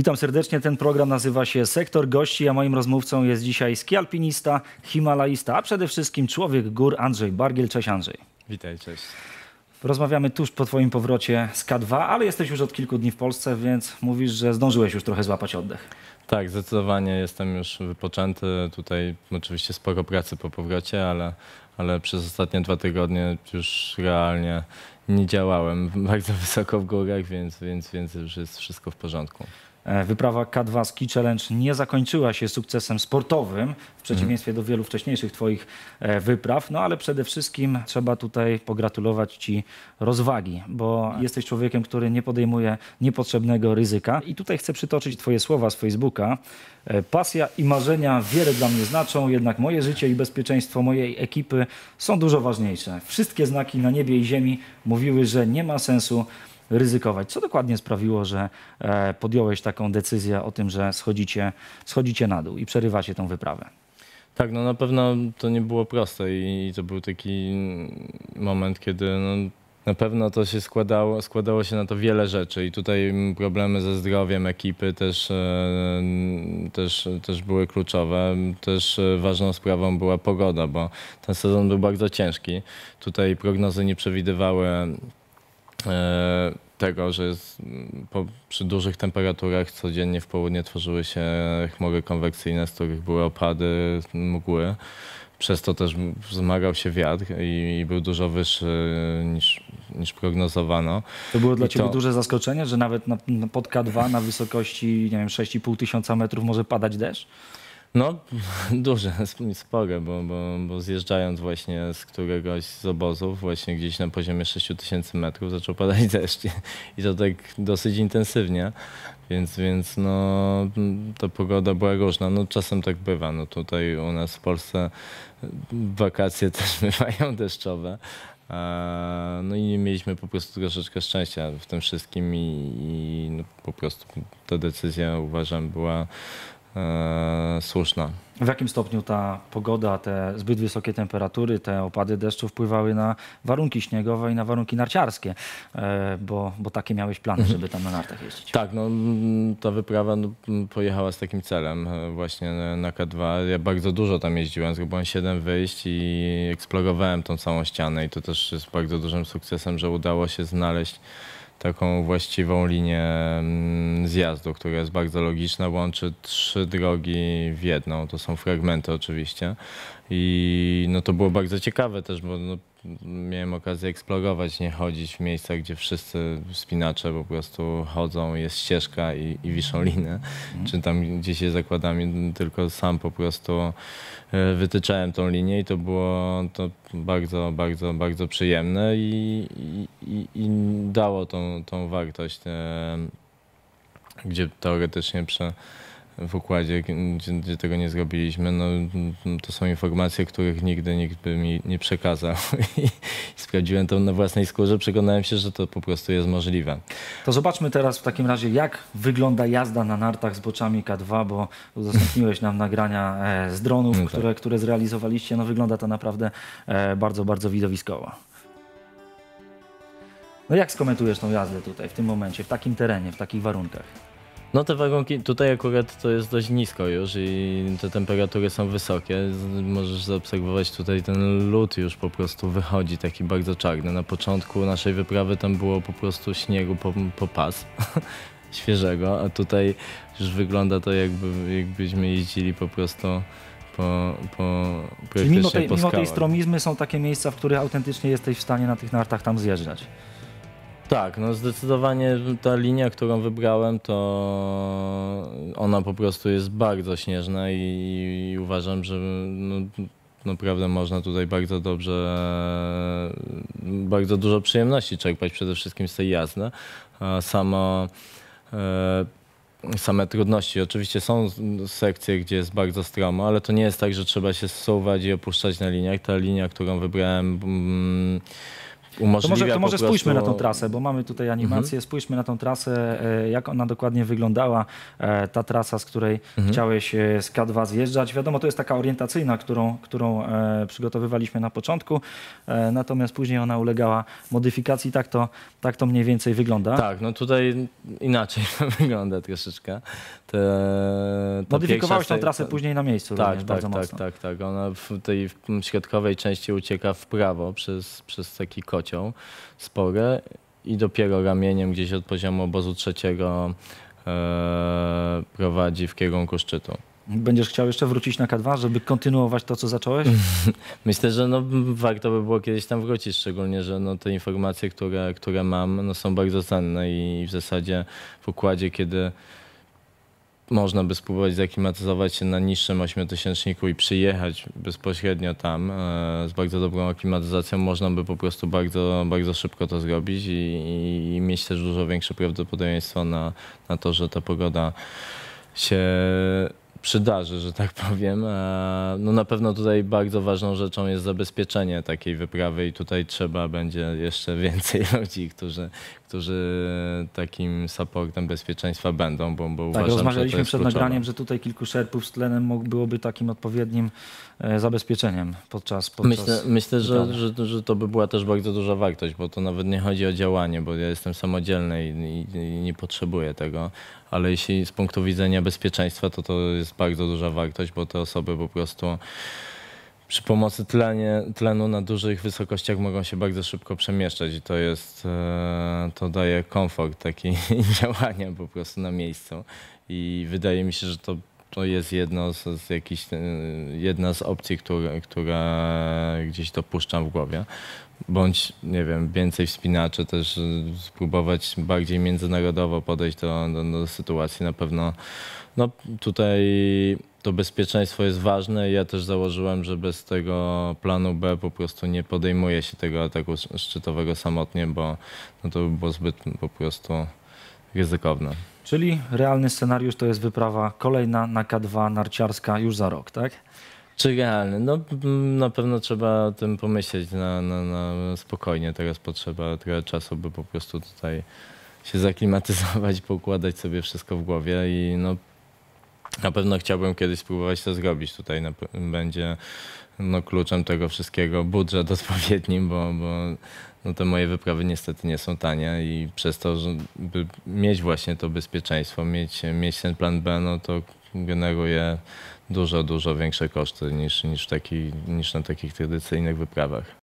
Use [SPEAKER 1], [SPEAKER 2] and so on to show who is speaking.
[SPEAKER 1] Witam serdecznie. Ten program nazywa się Sektor Gości, a moim rozmówcą jest dzisiaj skialpinista, himalaista, a przede wszystkim człowiek gór Andrzej Bargiel. Cześć Andrzej. Witaj, cześć. Rozmawiamy tuż po Twoim powrocie z K2, ale jesteś już od kilku dni w Polsce, więc mówisz, że zdążyłeś już trochę złapać oddech.
[SPEAKER 2] Tak, zdecydowanie jestem już wypoczęty. Tutaj oczywiście sporo pracy po powrocie, ale, ale przez ostatnie dwa tygodnie już realnie nie działałem bardzo wysoko w górach, więc, więc, więc już jest wszystko w porządku. E, wyprawa K2 Ski
[SPEAKER 1] Challenge nie zakończyła się sukcesem sportowym, w przeciwieństwie do wielu wcześniejszych Twoich e, wypraw, no ale przede wszystkim trzeba tutaj pogratulować Ci rozwagi, bo tak. jesteś człowiekiem, który nie podejmuje niepotrzebnego ryzyka. I tutaj chcę przytoczyć Twoje słowa z Facebooka. E, pasja i marzenia wiele dla mnie znaczą, jednak moje życie i bezpieczeństwo mojej ekipy są dużo ważniejsze. Wszystkie znaki na niebie i ziemi mówiły, że nie ma sensu ryzykować. Co dokładnie sprawiło, że e, podjąłeś taką decyzję o tym, że schodzicie, schodzicie na dół i przerywacie tą wyprawę?
[SPEAKER 2] Tak, no na pewno to nie było proste i to był taki moment, kiedy no, na pewno to się składało, składało się na to wiele rzeczy i tutaj problemy ze zdrowiem ekipy też, e, też, też były kluczowe. Też e, ważną sprawą była pogoda, bo ten sezon był bardzo ciężki. Tutaj prognozy nie przewidywały E, tego, że jest, mm, po, przy dużych temperaturach codziennie w południe tworzyły się chmury konwekcyjne, z których były opady, mgły. Przez to też wzmagał się wiatr i, i był dużo wyższy niż, niż prognozowano. To było dla I ciebie to... duże
[SPEAKER 1] zaskoczenie, że nawet na, na pod K2 na
[SPEAKER 2] wysokości nie wiem, 6,5 tysiąca metrów może padać deszcz? No, duże, spore, bo, bo, bo zjeżdżając właśnie z któregoś z obozów, właśnie gdzieś na poziomie 6000 metrów, zaczął padać deszcz i to tak dosyć intensywnie, więc, więc no, ta pogoda była różna. No, czasem tak bywa. No, tutaj u nas w Polsce wakacje też bywają deszczowe, no i mieliśmy po prostu troszeczkę szczęścia w tym wszystkim i, i no po prostu ta decyzja uważam była E, słuszna.
[SPEAKER 1] W jakim stopniu ta pogoda, te zbyt wysokie temperatury, te opady deszczu wpływały na warunki śniegowe i na warunki narciarskie? E, bo, bo takie miałeś plany, żeby tam na nartach jeździć.
[SPEAKER 2] Tak, no, ta wyprawa no, pojechała z takim celem e, właśnie na K2. Ja bardzo dużo tam jeździłem, zrobiłem 7 wyjść i eksplorowałem tą samą ścianę i to też jest bardzo dużym sukcesem, że udało się znaleźć taką właściwą linię mm, zjazdu, która jest bardzo logiczna, łączy trzy drogi w jedną, to są fragmenty oczywiście. I no to było bardzo ciekawe też, bo no miałem okazję eksplodować nie chodzić w miejsca, gdzie wszyscy spinacze po prostu chodzą, jest ścieżka i, i wiszą mhm. linę, mhm. czy tam gdzieś się zakładami, tylko sam po prostu e, wytyczałem tą linię i to było to bardzo, bardzo, bardzo przyjemne i, i, i dało tą, tą wartość, e, gdzie teoretycznie przy w układzie, gdzie, gdzie, tego nie zrobiliśmy, no, to są informacje, których nigdy nikt by mi nie przekazał. I sprawdziłem to na własnej skórze, przekonałem się, że to po prostu jest możliwe. To zobaczmy teraz w takim razie, jak wygląda jazda na nartach z boczami K2,
[SPEAKER 1] bo udostępniłeś nam nagrania e, z dronów, no tak. które, które zrealizowaliście. No wygląda to naprawdę e, bardzo, bardzo widowiskowo. No jak skomentujesz tą jazdę tutaj, w tym momencie, w takim terenie, w takich warunkach?
[SPEAKER 2] No te warunki, tutaj akurat to jest dość nisko już i te temperatury są wysokie. Możesz zaobserwować tutaj ten lód już po prostu wychodzi taki bardzo czarny. Na początku naszej wyprawy tam było po prostu śniegu po, po pas świeżego, a tutaj już wygląda to jakby, jakbyśmy jeździli po prostu po, po praktycznie Czyli mimo tej, po mimo tej
[SPEAKER 1] stromizmy są takie miejsca, w których autentycznie jesteś w stanie na tych nartach tam zjeżdżać. Tak,
[SPEAKER 2] no zdecydowanie ta linia, którą wybrałem, to ona po prostu jest bardzo śnieżna i, uważam, że no, naprawdę można tutaj bardzo dobrze, bardzo dużo przyjemności czerpać przede wszystkim z tej jazdy. Samo e, same trudności. Oczywiście są sekcje, gdzie jest bardzo stromo, ale to nie jest tak, że trzeba się zsuwać i opuszczać na liniach. Ta linia, którą wybrałem, mm, to może, to może spójrzmy na tą
[SPEAKER 1] trasę, bo mamy tutaj mhm. animację. Mhm. Spójrzmy na tą trasę, e, jak ona dokładnie wyglądała. E, ta trasa, z której mhm. chciałeś e, z K2 zjeżdżać. Wiadomo, to jest taka orientacyjna, którą, którą przygotowywaliśmy na początku, natomiast później ona ulegała modyfikacji. Tak to, tak to mniej więcej wygląda.
[SPEAKER 2] Tak, no tutaj inaczej wygląda troszeczkę. Te, Modyfikowałeś tą trasę później na miejscu tak, również tak, bardzo tak, mocno. Tak, tak, tak. Ona w tej środkowej części ucieka w prawo przez, przez taki kościół kocią spore i dopiero ramieniem gdzieś od poziomu obozu trzeciego e, prowadzi w kierunku szczytu.
[SPEAKER 1] Będziesz chciał jeszcze wrócić na K2, żeby kontynuować to, co zacząłeś?
[SPEAKER 2] Myślę, że no, warto by było kiedyś tam wrócić, szczególnie, że no, te informacje, które, które mam, no, są bardzo cenne i w zasadzie w układzie, kiedy można by spróbować zaklimatyzować się na niższym ośmiotysięczniku i przyjechać bezpośrednio tam e, z bardzo dobrą aklimatyzacją, można by po prostu bardzo, bardzo szybko to zrobić i, i mieć też dużo większe prawdopodobieństwo na, na to, że ta pogoda się przydarzy, że tak powiem. E, no na pewno tutaj bardzo ważną rzeczą jest zabezpieczenie takiej wyprawy i tutaj trzeba będzie jeszcze więcej ludzi, którzy, którzy takim supportem bezpieczeństwa będą, bo, bo tak, uważam, rozmawialiśmy przed kluczowe. nagraniem, że
[SPEAKER 1] tutaj kilku szerpów z tlenem byłoby takim odpowiednim e, zabezpieczeniem podczas, podczas Myślę, myślę że,
[SPEAKER 2] że, że, to by była też bardzo duża wartość, bo to nawet nie chodzi o działanie, bo ja jestem samodzielny i, i, i nie potrzebuję tego, ale jeśli z punktu widzenia bezpieczeństwa, to to jest bardzo duża wartość, bo te osoby po prostu przy pomocy tlenie, tlenu na dużych wysokościach mogą się bardzo szybko przemieszczać i to jest, e, to daje komfort taki działania po prostu na miejscu i wydaje mi się, że to to jest jedno z, z e, jedna z opcji, które, która gdzieś to puszczam w głowie. Bądź, nie wiem, więcej wspinaczy, też spróbować bardziej międzynarodowo podejść do, do, do sytuacji. Na pewno no, tutaj to bezpieczeństwo jest ważne. Ja też założyłem, że bez tego planu B po prostu nie podejmuję się tego ataku szczytowego samotnie, bo no to by było zbyt po prostu ryzykowne.
[SPEAKER 1] Czyli realny scenariusz to jest wyprawa kolejna
[SPEAKER 2] na K2 narciarska już za rok, tak? Czy realny? No na pewno trzeba o tym pomyśleć na, na, na spokojnie. Teraz potrzeba trochę czasu, by po prostu tutaj się zaklimatyzować, pokładać sobie wszystko w głowie i no na pewno chciałbym kiedyś spróbować to zrobić. Tutaj będzie no, kluczem tego wszystkiego budżet odpowiedni, bo, bo no, te moje wyprawy niestety nie są tanie i przez to, żeby mieć właśnie to bezpieczeństwo, mieć, mieć ten plan B, no to generuje dużo, dużo większe koszty niż, niż, taki, niż na takich tradycyjnych wyprawach.